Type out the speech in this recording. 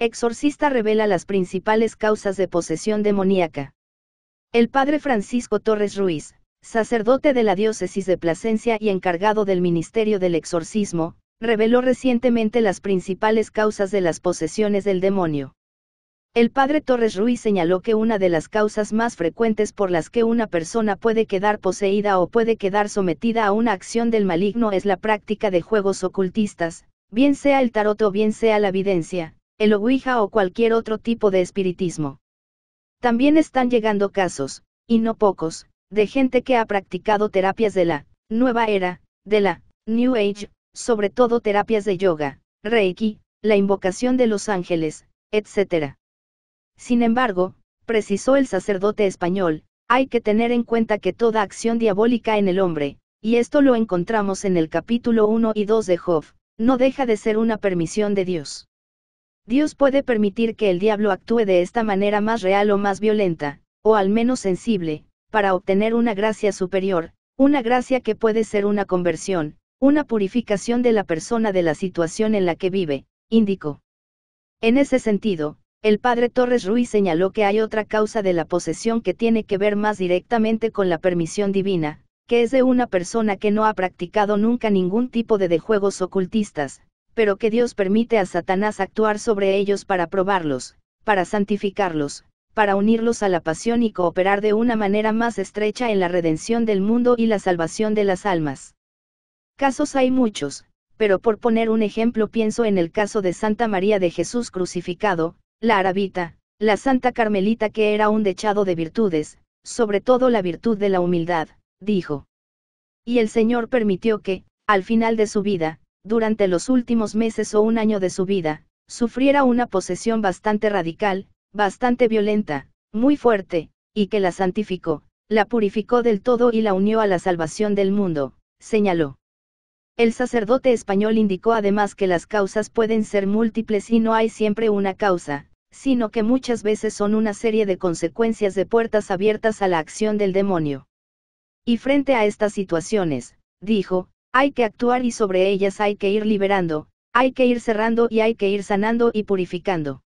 Exorcista revela las principales causas de posesión demoníaca. El padre Francisco Torres Ruiz, sacerdote de la diócesis de Plasencia y encargado del Ministerio del Exorcismo, reveló recientemente las principales causas de las posesiones del demonio. El padre Torres Ruiz señaló que una de las causas más frecuentes por las que una persona puede quedar poseída o puede quedar sometida a una acción del maligno es la práctica de juegos ocultistas, bien sea el tarot o bien sea la videncia, el Ouija o cualquier otro tipo de espiritismo. También están llegando casos, y no pocos, de gente que ha practicado terapias de la nueva era, de la New Age, sobre todo terapias de yoga, reiki, la invocación de los ángeles, etc. Sin embargo, precisó el sacerdote español, hay que tener en cuenta que toda acción diabólica en el hombre, y esto lo encontramos en el capítulo 1 y 2 de Job, no deja de ser una permisión de Dios. Dios puede permitir que el diablo actúe de esta manera más real o más violenta, o al menos sensible, para obtener una gracia superior, una gracia que puede ser una conversión, una purificación de la persona de la situación en la que vive, indicó. En ese sentido, el padre Torres Ruiz señaló que hay otra causa de la posesión que tiene que ver más directamente con la permisión divina, que es de una persona que no ha practicado nunca ningún tipo de, de juegos ocultistas, pero que Dios permite a Satanás actuar sobre ellos para probarlos, para santificarlos, para unirlos a la pasión y cooperar de una manera más estrecha en la redención del mundo y la salvación de las almas. Casos hay muchos, pero por poner un ejemplo pienso en el caso de Santa María de Jesús crucificado, la arabita, la Santa Carmelita que era un dechado de virtudes, sobre todo la virtud de la humildad, dijo. Y el Señor permitió que, al final de su vida, durante los últimos meses o un año de su vida, sufriera una posesión bastante radical, bastante violenta, muy fuerte, y que la santificó, la purificó del todo y la unió a la salvación del mundo, señaló. El sacerdote español indicó además que las causas pueden ser múltiples y no hay siempre una causa, sino que muchas veces son una serie de consecuencias de puertas abiertas a la acción del demonio. Y frente a estas situaciones, dijo, hay que actuar y sobre ellas hay que ir liberando, hay que ir cerrando y hay que ir sanando y purificando.